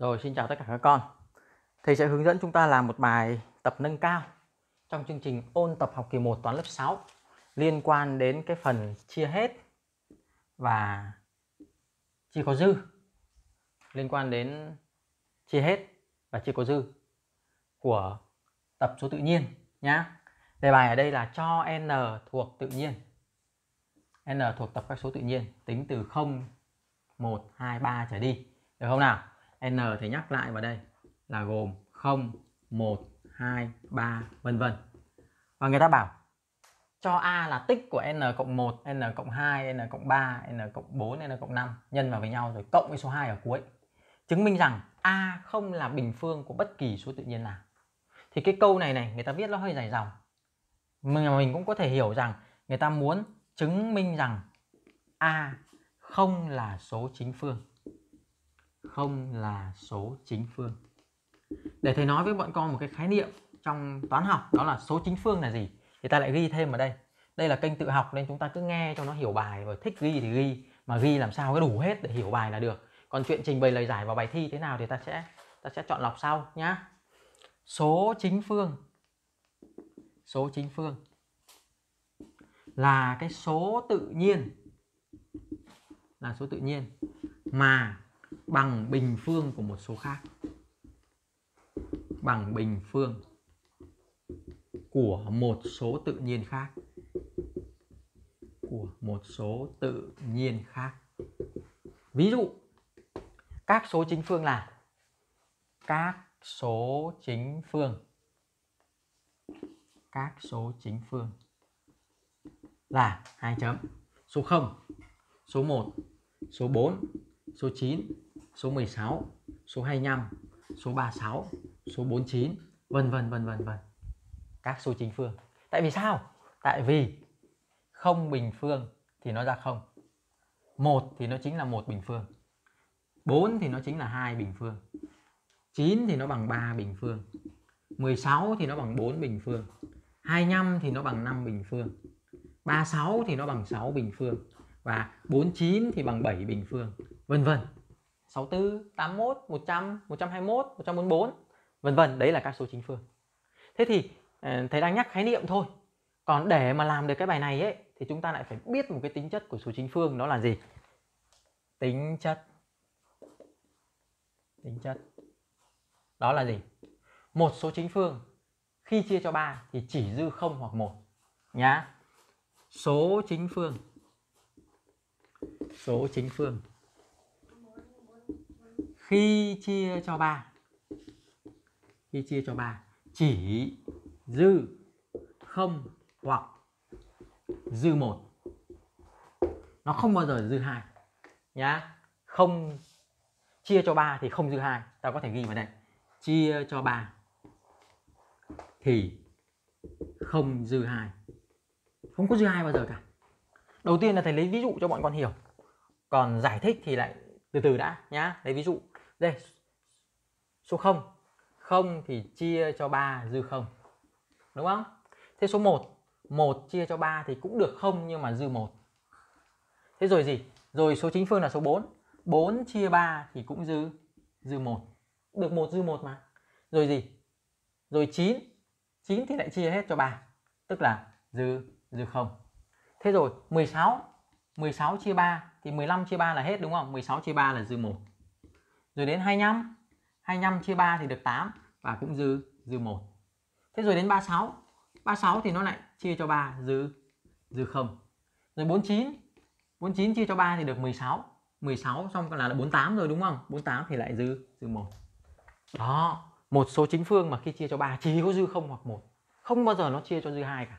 Rồi xin chào tất cả các con Thầy sẽ hướng dẫn chúng ta làm một bài tập nâng cao Trong chương trình ôn tập học kỳ 1 toán lớp 6 Liên quan đến cái phần chia hết Và chia có dư Liên quan đến chia hết và chia có dư Của tập số tự nhiên nhá Đề bài ở đây là cho n thuộc tự nhiên n thuộc tập các số tự nhiên tính từ 0, 1, 2, 3 trở đi được không nào n thì nhắc lại vào đây là gồm 0 1 2 3 vân vân và người ta bảo cho a là tích của n cộng 1, n cộng 2, n cộng 3, n cộng 4, n cộng 5 nhân vào với nhau rồi cộng với số 2 ở cuối. Chứng minh rằng a không là bình phương của bất kỳ số tự nhiên nào. Thì cái câu này này người ta viết nó hơi dài dòng. Mình mình cũng có thể hiểu rằng người ta muốn chứng minh rằng a không là số chính phương không là số chính phương để thầy nói với bọn con một cái khái niệm trong toán học đó là số chính phương là gì thì ta lại ghi thêm vào đây đây là kênh tự học nên chúng ta cứ nghe cho nó hiểu bài và thích ghi thì ghi mà ghi làm sao cái đủ hết để hiểu bài là được còn chuyện trình bày lời giải vào bài thi thế nào thì ta sẽ ta sẽ chọn lọc sau nhá số chính phương số chính phương là cái số tự nhiên là số tự nhiên mà bằng bình phương của một số khác bằng bình phương của một số tự nhiên khác của một số tự nhiên khác ví dụ các số chính phương là các số chính phương các số chính phương là hai chấm số 0 số 1 số 4 số 9 số 16, số 25, số 36, số 49, vân vân vân vân vân. Các số chính phương. Tại vì sao? Tại vì không bình phương thì nó ra không. một thì nó chính là một bình phương. 4 thì nó chính là hai bình phương. 9 thì nó bằng 3 bình phương. 16 thì nó bằng 4 bình phương. 25 thì nó bằng 5 bình phương. 36 thì nó bằng 6 bình phương và 49 thì bằng 7 bình phương, vân vân. 64, 81, 100, 121, 144 vân vân đấy là các số chính phương thế thì ờ, thầy đang nhắc khái niệm thôi còn để mà làm được cái bài này ấy thì chúng ta lại phải biết một cái tính chất của số chính phương đó là gì tính chất tính chất đó là gì một số chính phương khi chia cho 3 thì chỉ dư 0 hoặc 1 nhá số chính phương số chính phương khi chia cho 3 khi chia cho 3 chỉ dư không hoặc dư 1 nó không bao giờ dư 2 nhá không chia cho 3 thì không dư 2 ta có thể ghi vào đây chia cho 3 thì không dư 2 không có dư 2 bao giờ cả đầu tiên là thầy lấy ví dụ cho bọn con hiểu còn giải thích thì lại từ từ đã nhá lấy ví dụ đây số 0 0 thì chia cho 3 dư 0 đúng không thế số 1 1 chia cho 3 thì cũng được 0 nhưng mà dư 1 thế rồi gì rồi số chính phương là số 4 4 chia 3 thì cũng dư dư 1 được 1 dư 1 mà rồi gì rồi 9 9 thì lại chia hết cho 3 tức là dư dư 0 thế rồi 16 16 chia 3 thì 15 chia 3 là hết đúng không 16 chia 3 là dư 1 rồi đến 25 25 chia 3 thì được 8 và cũng dư dư 1 thế rồi đến 36 36 thì nó lại chia cho 3 dư dư 0 rồi 49 49 chia cho 3 thì được 16 16 xong còn là 48 rồi đúng không 48 thì lại dư dư 1 đó một số chính phương mà khi chia cho 3 chỉ có dư 0 hoặc 1 không bao giờ nó chia cho dư 2 cả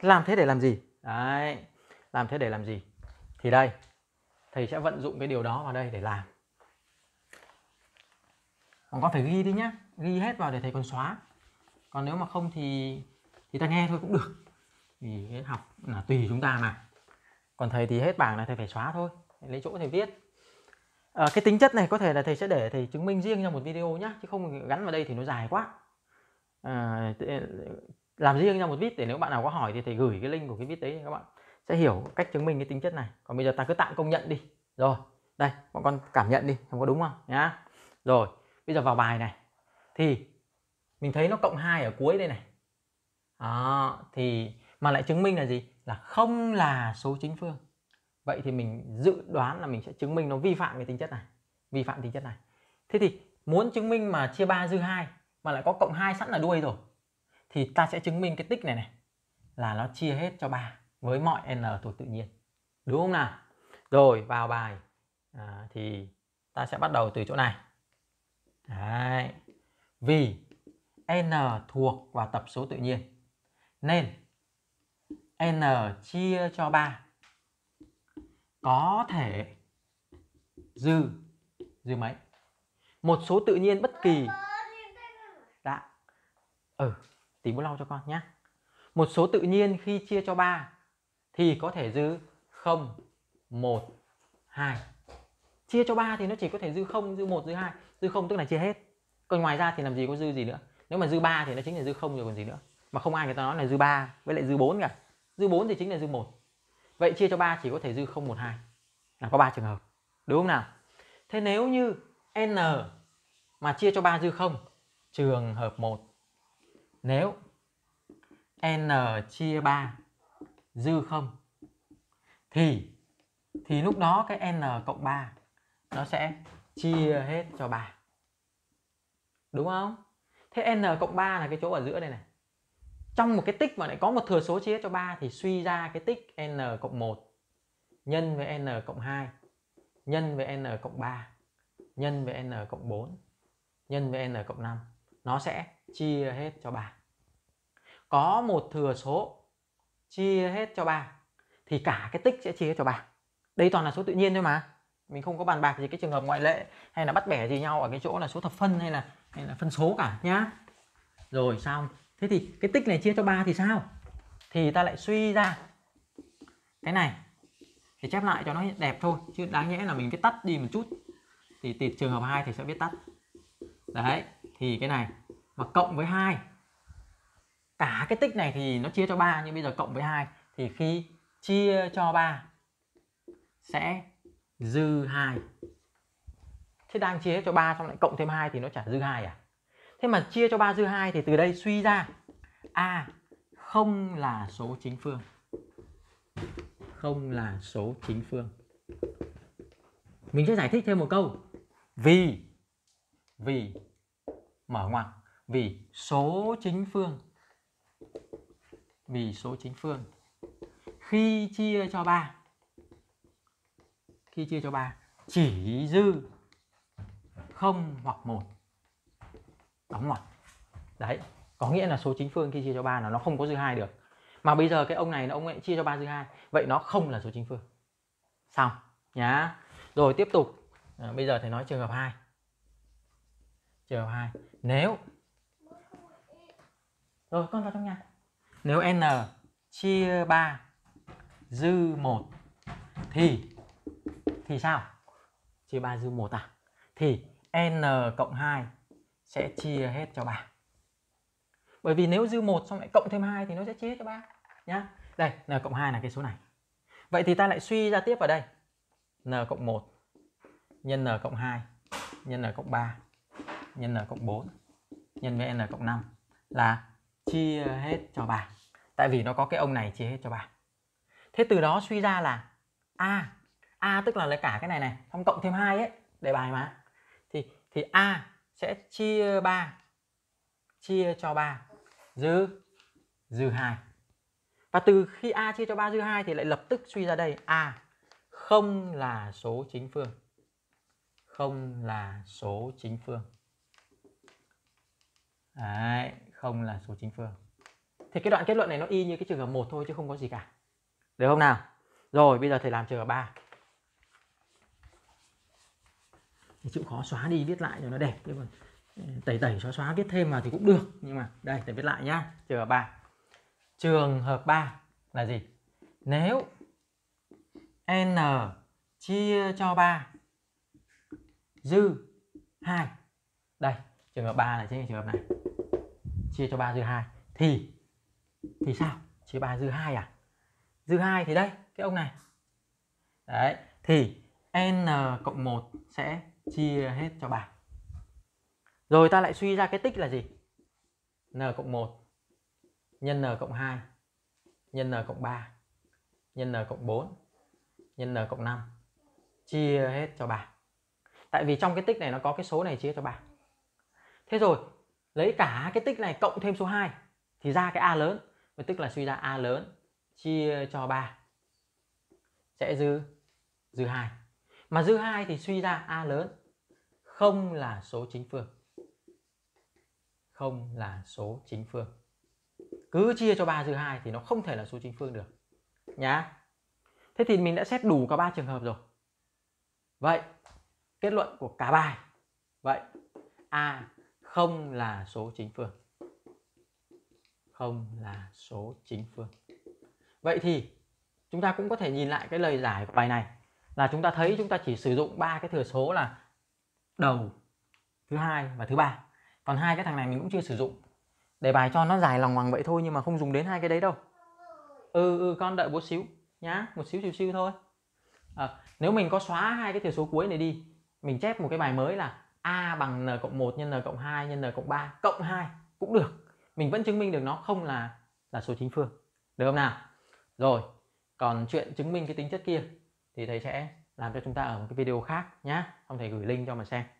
làm thế để làm gì đấy làm thế để làm gì thì đây thầy sẽ vận dụng cái điều đó vào đây để làm còn con phải ghi đi nhá ghi hết vào để thầy còn xóa còn nếu mà không thì thì ta nghe thôi cũng được vì cái học là tùy chúng ta mà còn thầy thì hết bảng này thầy phải xóa thôi thầy lấy chỗ thầy viết à, cái tính chất này có thể là thầy sẽ để thầy chứng minh riêng trong một video nhá chứ không gắn vào đây thì nó dài quá à, làm riêng ra một vít để nếu bạn nào có hỏi thì thầy gửi cái link của cái vít đấy các bạn sẽ hiểu cách chứng minh cái tính chất này còn bây giờ ta cứ tạm công nhận đi rồi đây bọn con cảm nhận đi không có đúng không nhá rồi bây giờ vào bài này thì mình thấy nó cộng 2 ở cuối đây này đó thì mà lại chứng minh là gì là không là số chính phương vậy thì mình dự đoán là mình sẽ chứng minh nó vi phạm cái tính chất này vi phạm tính chất này thế thì muốn chứng minh mà chia 3 dư 2 mà lại có cộng 2 sẵn ở đuôi rồi thì ta sẽ chứng minh cái tích này này là nó chia hết cho 3 với mọi n thuộc tự nhiên đúng không nào rồi vào bài à, thì ta sẽ bắt đầu từ chỗ này Đấy. Vì n thuộc vào tập số tự nhiên nên n chia cho 3 có thể dư dư mấy một số tự nhiên bất kỳ đã ừ tí bố lau cho con nhé một số tự nhiên khi chia cho 3 thì có thể dư 0 1 2 chia cho 3 thì nó chỉ có thể dư 0 dư 1 dư 2 dư không tức là chia hết còn ngoài ra thì làm gì có dư gì nữa nếu mà dư 3 thì nó chính là dư không rồi còn gì nữa mà không ai người ta nói là dư 3 với lại dư 4 cả dư 4 thì chính là dư 1 vậy chia cho 3 chỉ có thể dư 0 1 2 là có 3 trường hợp đúng không nào thế nếu như n mà chia cho 3 dư 0 trường hợp 1 nếu n chia 3 dư 0 thì thì lúc đó cái n cộng 3 nó sẽ chia hết cho 3. Đúng không? Thế n cộng 3 là cái chỗ ở giữa đây này. Trong một cái tích mà lại có một thừa số chia hết cho 3 thì suy ra cái tích n cộng 1 nhân với n cộng 2 nhân với n cộng 3 nhân với n cộng 4 nhân với n cộng 5 nó sẽ chia hết cho 3. Có một thừa số chia hết cho 3 thì cả cái tích sẽ chia hết cho 3. Đây toàn là số tự nhiên thôi mà mình không có bàn bạc gì cái trường hợp ngoại lệ hay là bắt bẻ gì nhau ở cái chỗ là số thập phân hay là hay là phân số cả nhá rồi xong thế thì cái tích này chia cho ba thì sao thì ta lại suy ra cái này thì chép lại cho nó đẹp thôi chứ đáng nhẽ là mình viết tắt đi một chút thì, thì trường hợp 2 thì sẽ viết tắt đấy thì cái này mà cộng với 2 cả cái tích này thì nó chia cho 3 nhưng bây giờ cộng với 2 thì khi chia cho 3 sẽ dư 2 thế đang chia hết cho 3 xong lại cộng thêm 2 thì nó trả dư 2 à thế mà chia cho 3 dư 2 thì từ đây suy ra A không là số chính phương không là số chính phương mình sẽ giải thích thêm một câu vì vì mở ngoặc vì số chính phương vì số chính phương khi chia cho 3 khi chia cho 3 chỉ dư không hoặc một đóng ngoặc đấy có nghĩa là số chính phương khi chia cho 3 là nó không có dư hai được mà bây giờ cái ông này ông ấy chia cho 3 dư hai vậy nó không là số chính phương xong nhá rồi tiếp tục à, bây giờ thầy nói trường hợp 2 trường hợp 2 nếu rồi con vào trong nhà nếu n chia 3 dư 1 thì thì sao? Chia 3 dư 1 à? Thì n cộng 2 sẽ chia hết cho 3. Bởi vì nếu dư 1 xong lại cộng thêm 2 thì nó sẽ chia hết cho 3 nhá. Đây, n cộng 2 là cái số này. Vậy thì ta lại suy ra tiếp vào đây. n cộng 1 nhân n cộng 2 nhân n cộng 3 nhân n cộng 4 nhân với n cộng 5 là chia hết cho 3. Tại vì nó có cái ông này chia hết cho 3. Thế từ đó suy ra là a a tức là lấy cả cái này này xong cộng thêm hai ấy để bài mà thì thì a sẽ chia 3 chia cho 3 dư dư 2 và từ khi a chia cho 3 dư 2 thì lại lập tức suy ra đây a không là số chính phương không là số chính phương Đấy, không là số chính phương thì cái đoạn kết luận này nó y như cái trường hợp một thôi chứ không có gì cả được không nào rồi bây giờ thầy làm trường hợp ba chịu khó xóa đi viết lại cho nó đẹp chứ còn ừ, tẩy tẩy xóa xóa viết thêm vào thì cũng được nhưng mà đây thầy viết lại nhá trường hợp 3 trường hợp 3 là gì nếu n chia cho 3 dư 2 đây trường hợp 3 là chính là trường hợp này chia cho 3 dư 2 thì thì sao chia 3 dư 2 à dư 2 thì đây cái ông này đấy thì n cộng 1 sẽ chia hết cho 3 rồi ta lại suy ra cái tích là gì n cộng 1 nhân n cộng 2 nhân n cộng 3 nhân n cộng 4 nhân n cộng 5 chia hết cho 3 tại vì trong cái tích này nó có cái số này chia cho 3 thế rồi lấy cả cái tích này cộng thêm số 2 thì ra cái a lớn và tức là suy ra a lớn chia cho 3 sẽ dư dư 2 mà dư hai thì suy ra a lớn không là số chính phương không là số chính phương cứ chia cho 3 dư 2 thì nó không thể là số chính phương được nhá thế thì mình đã xét đủ cả ba trường hợp rồi vậy kết luận của cả bài vậy a không là số chính phương không là số chính phương vậy thì chúng ta cũng có thể nhìn lại cái lời giải của bài này là chúng ta thấy chúng ta chỉ sử dụng ba cái thừa số là đầu thứ hai và thứ ba còn hai cái thằng này mình cũng chưa sử dụng để bài cho nó dài lòng hoàng vậy thôi nhưng mà không dùng đến hai cái đấy đâu ừ ừ con đợi bố xíu nhá một xíu xíu xíu thôi à, nếu mình có xóa hai cái thừa số cuối này đi mình chép một cái bài mới là a bằng n cộng 1 nhân n cộng 2 nhân n cộng 3 cộng 2 cũng được mình vẫn chứng minh được nó không là là số chính phương được không nào rồi còn chuyện chứng minh cái tính chất kia thì thầy sẽ làm cho chúng ta ở một cái video khác nhé không thầy gửi link cho mà xem